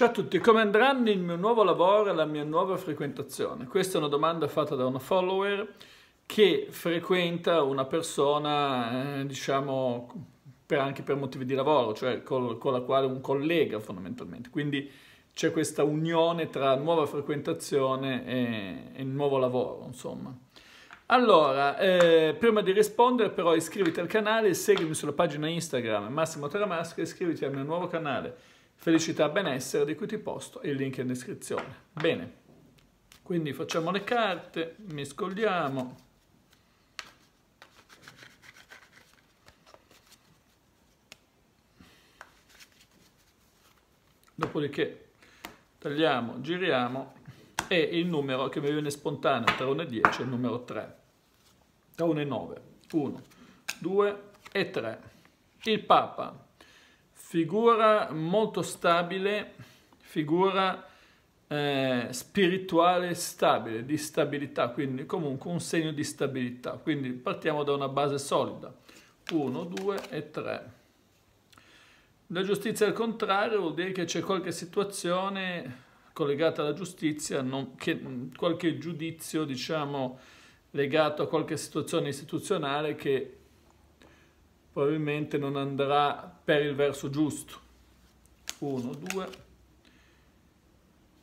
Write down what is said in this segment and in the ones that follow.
Ciao a tutti, come andranno il mio nuovo lavoro e la mia nuova frequentazione? Questa è una domanda fatta da una follower che frequenta una persona, eh, diciamo, per anche per motivi di lavoro, cioè col, con la quale un collega fondamentalmente. Quindi c'è questa unione tra nuova frequentazione e, e nuovo lavoro, insomma. Allora, eh, prima di rispondere però iscriviti al canale, seguimi sulla pagina Instagram Massimo Taramasca e iscriviti al mio nuovo canale felicità benessere di cui ti posto il link in descrizione. Bene, quindi facciamo le carte, mescoliamo. Dopodiché tagliamo, giriamo e il numero che mi viene spontaneo tra 1 e 10 è il numero 3. Tra 1 e 9, 1, 2 e 3. Il Papa figura molto stabile, figura eh, spirituale stabile, di stabilità, quindi comunque un segno di stabilità. Quindi partiamo da una base solida. 1, 2 e 3. La giustizia al contrario vuol dire che c'è qualche situazione collegata alla giustizia, non, che, qualche giudizio, diciamo, legato a qualche situazione istituzionale che probabilmente non andrà per il verso giusto. 1, 2.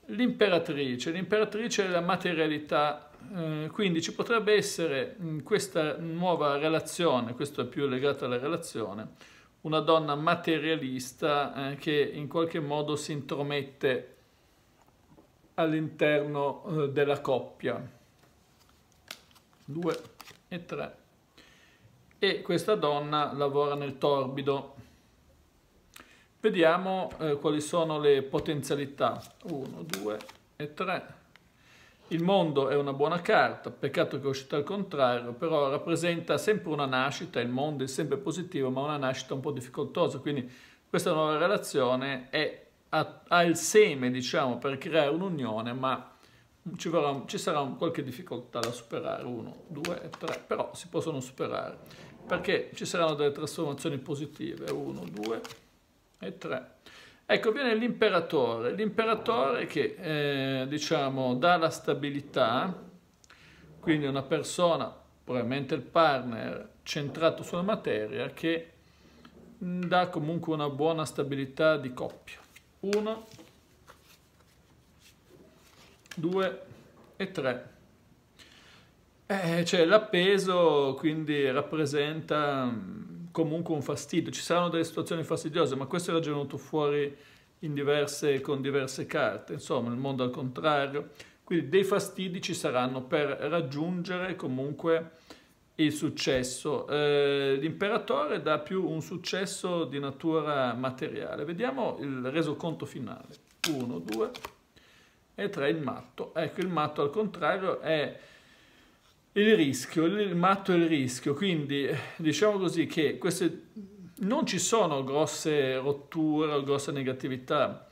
L'imperatrice, l'imperatrice è la materialità, eh, quindi ci potrebbe essere in mm, questa nuova relazione, questo è più legato alla relazione, una donna materialista eh, che in qualche modo si intromette all'interno eh, della coppia. 2 e 3 e questa donna lavora nel torbido. Vediamo eh, quali sono le potenzialità. 1, 2 e 3. Il mondo è una buona carta, peccato che è uscita al contrario, però rappresenta sempre una nascita, il mondo è sempre positivo, ma una nascita un po' difficoltosa, quindi questa nuova relazione è, ha, ha, il seme, diciamo, per creare un'unione, ma ci, verrà, ci sarà qualche difficoltà da superare, uno, due, e 3, però si possono superare perché ci saranno delle trasformazioni positive, 1, 2 e 3. Ecco, viene l'imperatore, l'imperatore che eh, diciamo dà la stabilità, quindi una persona, probabilmente il partner, centrato sulla materia, che mm, dà comunque una buona stabilità di coppia. 1, 2 e 3. Eh, cioè l'appeso quindi rappresenta mm, comunque un fastidio, ci saranno delle situazioni fastidiose, ma questo era già venuto fuori diverse, con diverse carte, insomma il mondo al contrario, quindi dei fastidi ci saranno per raggiungere comunque il successo. Eh, l'imperatore dà più un successo di natura materiale, vediamo il resoconto finale, 1, 2 e 3 il matto, ecco il matto al contrario è il rischio, il matto è il rischio, quindi diciamo così che queste non ci sono grosse rotture o grosse negatività,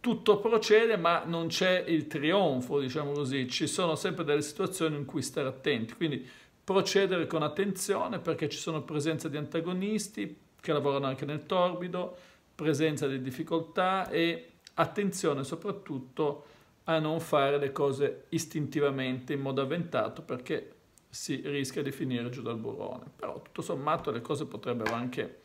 tutto procede ma non c'è il trionfo, diciamo così, ci sono sempre delle situazioni in cui stare attenti, quindi procedere con attenzione perché ci sono presenza di antagonisti che lavorano anche nel torbido, presenza di difficoltà e attenzione soprattutto a non fare le cose istintivamente in modo avventato perché si rischia di finire giù dal burrone. Però tutto sommato le cose potrebbero anche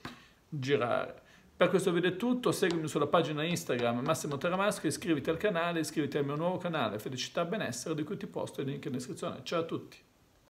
girare. Per questo video è tutto, seguimi sulla pagina Instagram Massimo Teramasco, iscriviti al canale, iscriviti al mio nuovo canale Felicità Benessere di cui ti posto il link in descrizione. Ciao a tutti!